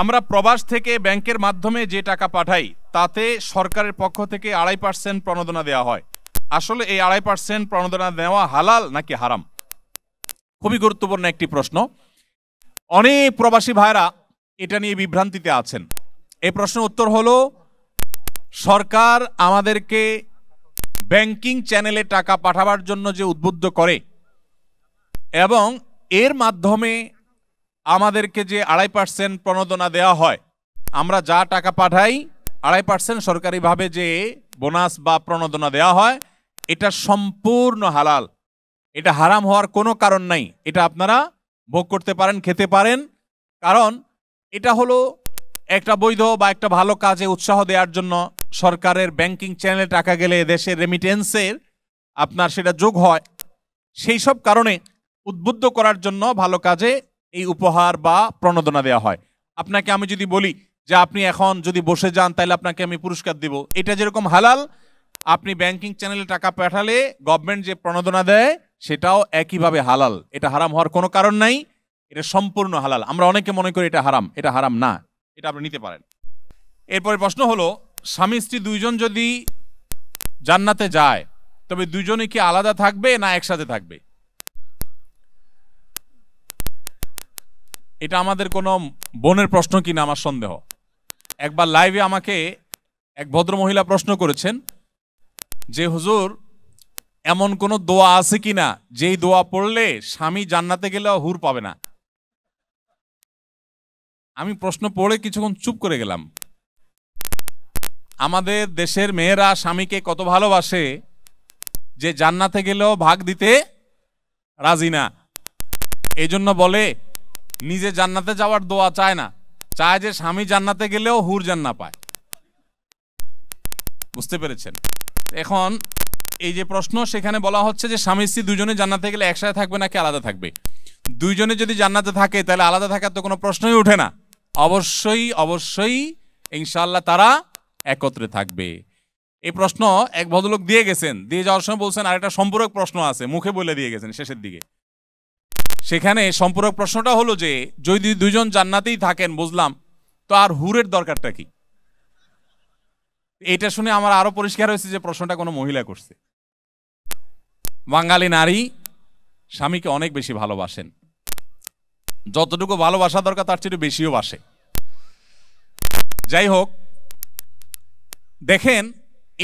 আমরা প্রবাস থেকে ব্যাংকের মাধ্যমে যে টাকা পাঠাই তাতে সরকারের পক্ষ থেকে আড়াই পার্সেন্ট প্রণোদনা দেওয়া হয় আসলে এই আড়াই পার্সেন্ট প্রণোদনা দেওয়া হালাল নাকি হারাম খুবই গুরুত্বপূর্ণ একটি প্রশ্ন অনেক প্রবাসী ভাইরা এটা নিয়ে বিভ্রান্তিতে আছেন এই প্রশ্নের উত্তর হল সরকার আমাদেরকে ব্যাংকিং চ্যানেলে টাকা পাঠাবার জন্য যে উদ্বুদ্ধ করে এবং এর মাধ্যমে আমাদেরকে যে আড়াই পার্সেন্ট প্রণোদনা দেওয়া হয় আমরা যা টাকা পাঠাই আড়াই পার্সেন্ট সরকারিভাবে যে বোনাস বা প্রণোদনা দেওয়া হয় এটা সম্পূর্ণ হালাল এটা হারাম হওয়ার কোনো কারণ নাই এটা আপনারা ভোগ করতে পারেন খেতে পারেন কারণ এটা হলো একটা বৈধ বা একটা ভালো কাজে উৎসাহ দেওয়ার জন্য সরকারের ব্যাংকিং চ্যানেলে টাকা গেলে দেশের রেমিটেন্সের আপনার সেটা যোগ হয় সেই সব কারণে উদ্বুদ্ধ করার জন্য ভালো কাজে এই উপহার বা প্রণোদনা দেওয়া হয় আপনাকে আমি যদি বলি যে আপনি এখন যদি বসে যান তাহলে আপনাকে আমি পুরস্কার দিব এটা যেরকম হালাল আপনি ব্যাংকিং চ্যানেলে টাকা পাঠালে গভর্নমেন্ট যে প্রণোদনা দেয় সেটাও একইভাবে হালাল এটা হারাম হওয়ার কোনো কারণ নাই এটা সম্পূর্ণ হালাল আমরা অনেকে মনে করি এটা হারাম এটা হারাম না এটা আপনি নিতে পারেন এরপরে প্রশ্ন হলো স্বামী স্ত্রী দুইজন যদি জান্নাতে যায় তবে দুজনে কি আলাদা থাকবে না একসাথে থাকবে এটা আমাদের কোনো বোনের প্রশ্ন কি না আমার সন্দেহ একবার লাইভে আমাকে এক ভদ্র মহিলা প্রশ্ন করেছেন যে হুজুর এমন কোনো দোয়া আছে কি না যেই দোয়া পড়লে স্বামী জান্নাতে গেলে হুর পাবে না আমি প্রশ্ন পড়ে কিছুক্ষণ চুপ করে গেলাম আমাদের দেশের মেয়েরা স্বামীকে কত ভালোবাসে যে জান্নাতে গেলেও ভাগ দিতে রাজি না এই জন্য বলে নিজে জান্নাতে যাওয়ার দোয়া চায় না চায় যে স্বামী জান্নাতে গেলেও হুর জান্না পায় বুঝতে পেরেছেন এখন এই যে প্রশ্ন সেখানে বলা হচ্ছে যে স্বামী স্ত্রী দুজনে জান্নাতে গেলে একসাথে থাকবে নাকি আলাদা থাকবে দুইজনে যদি জান্নাতে থাকে তাহলে আলাদা থাকার তো কোনো প্রশ্নই ওঠে না অবশ্যই অবশ্যই ইনশাল্লাহ তারা একত্রে থাকবে এই প্রশ্ন এক ভদ্রলোক দিয়ে গেছেন দিয়ে যাওয়ার সময় বলছেন আর একটা সম্পূরক প্রশ্ন আছে মুখে বলে দিয়ে গেছেন শেষের দিকে সেখানে সম্পূরক প্রশ্নটা হলো যে যদি দুজন জান্নাতেই থাকেন বুঝলাম তো আর হুরের দরকারটা কি এটা শুনে আমার আরো পরিষ্কার হয়েছে যে প্রশ্নটা কোনো মহিলা করছে বাঙালি নারী স্বামীকে অনেক বেশি ভালোবাসেন যতটুকু ভালোবাসা দরকার তার চেয়ে বেশিও বাসে যাই হোক দেখেন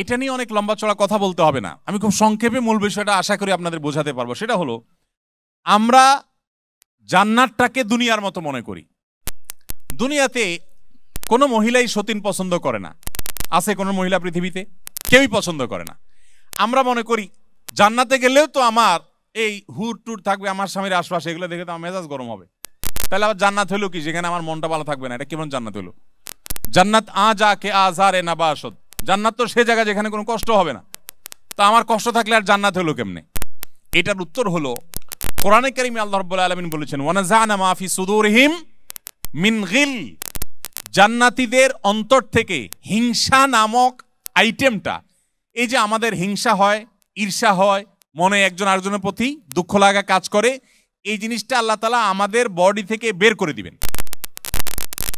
এটা নিয়ে অনেক লম্বা চড়া কথা বলতে হবে না আমি খুব সংক্ষেপে মূল বিষয়টা আশা করি আপনাদের বোঝাতে পারবো সেটা হলো আমরা জান্নাতটাকে দুনিয়ার মতো মনে করি দুনিয়াতে কোনো মহিলাই সতীন পছন্দ করে না আছে কোনো মহিলা পৃথিবীতে কেউই পছন্দ করে না আমরা মনে করি জান্নাতে গেলেও তো আমার এই হুর টুর থাকবে আমার স্বামীর আশপাশে এগুলো দেখে তো আমার মেজাজ গরম হবে তাহলে আবার জান্নাত হলো কি যেখানে আমার মনটা ভালো থাকবে না এটা কেমন জান্নাত হলো জান্নাত আ যা কে আজার এ না বা জান্নাত তো সে জায়গা যেখানে কোনো কষ্ট হবে না তা আমার কষ্ট থাকলে আর জান্নাত হলো কেমনে এটার উত্তর হলো কোরআনে কারিমে আল্লাহ রব্বুল আলমিন বলেছেন ওয়ানাজানা মাফি সুদুরহিম মিন গিল জান্নাতিদের অন্তর থেকে হিংসা নামক আইটেমটা এই যে আমাদের হিংসা হয় ঈর্ষা হয় মনে একজন আরেকজনের প্রতি দুঃখ লাগা কাজ করে এই জিনিসটা আল্লাহ তালা আমাদের বডি থেকে বের করে দিবেন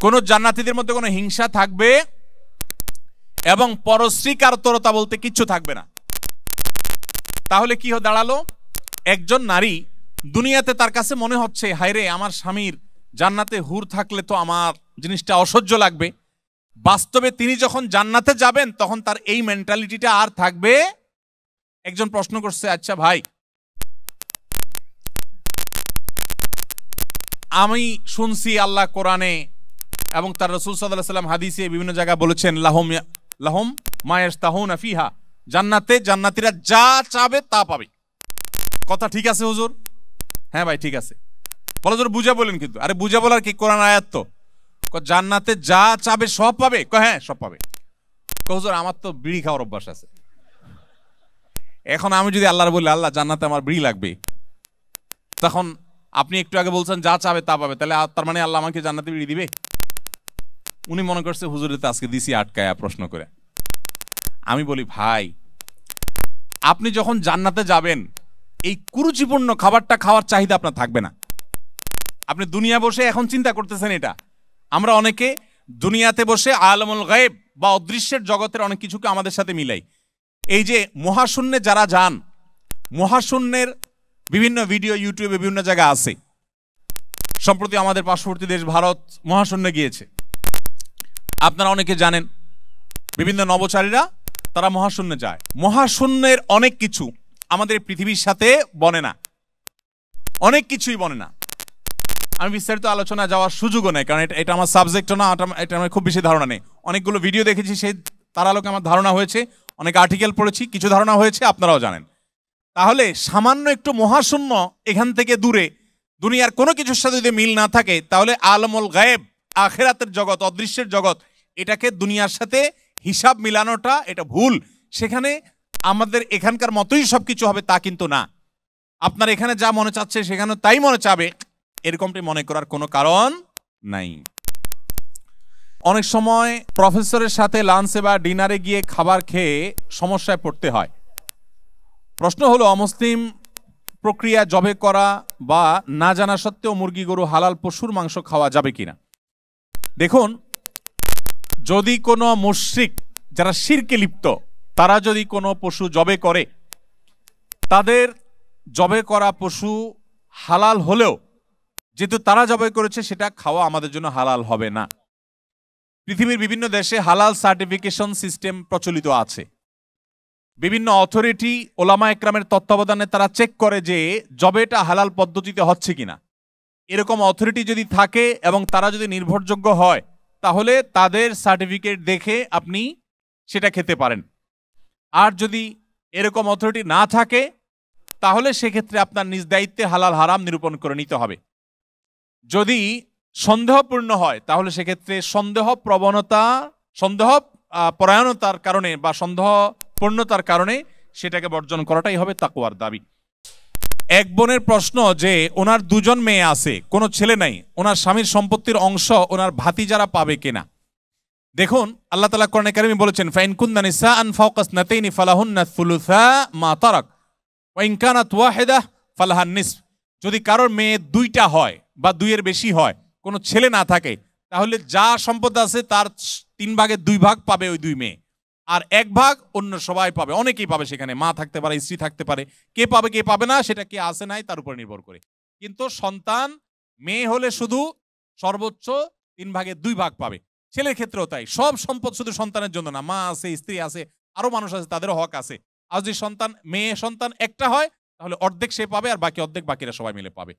কোনো জান্নাতিদের মধ্যে কোনো হিংসা থাকবে এবং পরশ্রীকারতরতা বলতে কিচ্ছু থাকবে না তাহলে কি দাঁড়ালো একজন নারী দুনিয়াতে তার কাছে মনে হচ্ছে হায়রে আমার স্বামীর জান্নাতে হুর থাকলে তো আমার জিনিসটা অসহ্য লাগবে বাস্তবে তিনি যখন জান্নাতে যাবেন তখন তার এই মেন্টালিটিটা আর থাকবে একজন প্রশ্ন করছে আচ্ছা ভাই আমি শুনছি আল্লাহ কোরআনে এবং তার রসুল সাল্লাহ সাল্লাম হাদিসে বিভিন্ন জায়গায় বলেছেন লাহম লাহম মায়ের তাহন আফিহা জান্নাতে জান্নাতিরা যা চাবে তা পাবে কথা ঠিক আছে হুজুর হ্যাঁ ভাই ঠিক আছে বলো জোর বুঝে বলেন কিন্তু আরে বুঝে বলার কি কোরআন আয়াত তো জান্নাতে যা চাবে সব পাবে ক হ্যাঁ সব পাবে হুজুর আমার তো বিড়ি খাওয়ার অভ্যাস আছে এখন আমি যদি আল্লাহর বলি আল্লাহ জান্নাতে আমার বিড়ি লাগবে তখন আপনি একটু আগে বলছেন যা চাবে তা পাবে তাহলে তার মানে আল্লাহ আমাকে জান্নাতে বিড়ি দিবে উনি মনে করছে হুজুরেতে আজকে দিছি আটকায়া প্রশ্ন করে আমি বলি ভাই আপনি যখন জান্নাতে যাবেন এই কুরুচিপূর্ণ খাবারটা খাওয়ার চাহিদা আপনার থাকবে না আপনি দুনিয়া বসে এখন চিন্তা করতেছেন এটা আমরা অনেকে দুনিয়াতে বসে আলমুল গায়েব বা অদৃশ্যের জগতের অনেক কিছুকে আমাদের সাথে মিলাই এই যে মহাশূন্যে যারা যান মহাশূন্যের বিভিন্ন ভিডিও ইউটিউবে বিভিন্ন জায়গায় আছে সম্প্রতি আমাদের পার্শ্ববর্তী দেশ ভারত মহাশূন্যে গিয়েছে আপনারা অনেকে জানেন বিভিন্ন নবচারীরা তারা মহাশূন্যে যায় মহাশূন্যের অনেক কিছু আমাদের পৃথিবীর সাথে বনে না অনেক কিছুই বনে না আমি বিস্তারিত আলোচনা যাওয়ার সুযোগও নেই কারণ এটা এটা আমার সাবজেক্টও না এটা আমার খুব বেশি ধারণা নেই অনেকগুলো ভিডিও দেখেছি সেই তার আলোকে আমার ধারণা হয়েছে অনেক আর্টিকেল পড়েছি কিছু ধারণা হয়েছে আপনারাও জানেন তাহলে সামান্য একটু মহাশূন্য এখান থেকে দূরে দুনিয়ার কোনো কিছুর সাথে যদি মিল না থাকে তাহলে আলমল গায়েব আখেরাতের জগৎ অদৃশ্যের জগৎ এটাকে দুনিয়ার সাথে হিসাব মিলানোটা এটা ভুল সেখানে আমাদের এখানকার মতোই সব কিছু হবে তা কিন্তু না আপনার এখানে যা মনে চাচ্ছে সেখানে তাই মনে চাবে এরকমটি মনে করার কোনো কারণ নাই অনেক সময় প্রফেসরের সাথে লাঞ্চে বা ডিনারে গিয়ে খাবার খেয়ে সমস্যায় পড়তে হয় প্রশ্ন হলো অমুসলিম প্রক্রিয়া জবে করা বা না জানা সত্ত্বেও মুরগি গরু হালাল পশুর মাংস খাওয়া যাবে কিনা দেখুন যদি কোনো মুশ্রিক যারা শিরকে লিপ্ত তারা যদি কোনো পশু জবে করে তাদের জবে করা পশু হালাল হলেও যেহেতু তারা জবে করেছে সেটা খাওয়া আমাদের জন্য হালাল হবে না পৃথিবীর বিভিন্ন দেশে হালাল সার্টিফিকেশন সিস্টেম প্রচলিত আছে বিভিন্ন অথরিটি ওলামা একরামের তত্ত্বাবধানে তারা চেক করে যে জবেটা হালাল পদ্ধতিতে হচ্ছে কিনা এরকম অথরিটি যদি থাকে এবং তারা যদি নির্ভরযোগ্য হয় তাহলে তাদের সার্টিফিকেট দেখে আপনি সেটা খেতে পারেন আর যদি এরকম অথরিটি না থাকে তাহলে সেক্ষেত্রে আপনার নিজ দায়িত্বে হালাল হারাম নিরূপণ করে নিতে হবে যদি সন্দেহপূর্ণ হয় তাহলে সেক্ষেত্রে সন্দেহ প্রবণতা সন্দেহ পরায়ণতার কারণে বা সন্দেহপূর্ণতার কারণে সেটাকে বর্জন করাটাই হবে তাকুয়ার দাবি এক বোনের প্রশ্ন যে ওনার দুজন মেয়ে আছে কোনো ছেলে নাই ওনার স্বামীর সম্পত্তির অংশ ওনার ভাতি যারা পাবে কিনা দেখুন আল্লাহ তালা কোরআন কারিমি বলেছেন ফাইন কুন্দা নিসা আন ফাওকাস নাতেইনি না সুলুসা মা তারাক ওয়াইনকানাত ওয়াহেদা ফালাহান নিস যদি কারোর মেয়ে দুইটা হয় বা দুইয়ের বেশি হয় কোনো ছেলে না থাকে তাহলে যা সম্পদ আছে তার তিন ভাগের দুই ভাগ পাবে ওই দুই মেয়ে আর এক ভাগ অন্য সবাই পাবে অনেকেই পাবে সেখানে মা থাকতে পারে স্ত্রী থাকতে পারে কে পাবে কে পাবে না সেটা কে আসে নাই তার উপর নির্ভর করে কিন্তু সন্তান মেয়ে হলে শুধু সর্বোচ্চ তিন ভাগে দুই ভাগ পাবে ছেলের ক্ষেত্রেও তাই সব সম্পদ শুধু সন্তানের জন্য না মা আছে স্ত্রী আছে আরও মানুষ আছে তাদেরও হক আছে আর যদি সন্তান মেয়ে সন্তান একটা হয় তাহলে অর্ধেক সে পাবে আর বাকি অর্ধেক বাকিরা সবাই মিলে পাবে